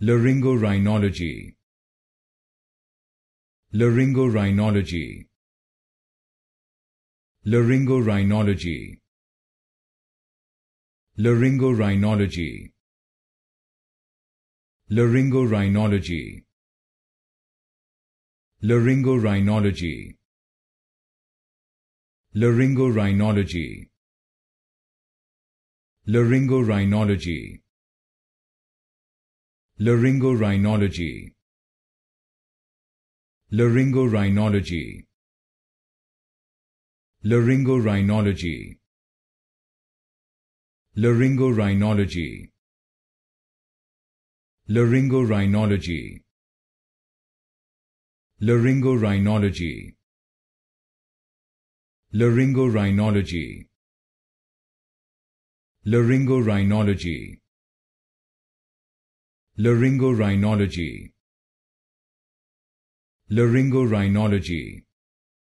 Laryngorhinology Laryngorhinology Laryngorhinology Laryngorhinology Laryngorhinology Laryngorynology Laryngorynology Laryngorynology Laryngorhinology Laryngorhinology Laryngorhinology Laryngorhinology Laryngorhinology Laryngorynology Laryngorynology Laryngorynology Laryngorhinology. Laryngorhinology.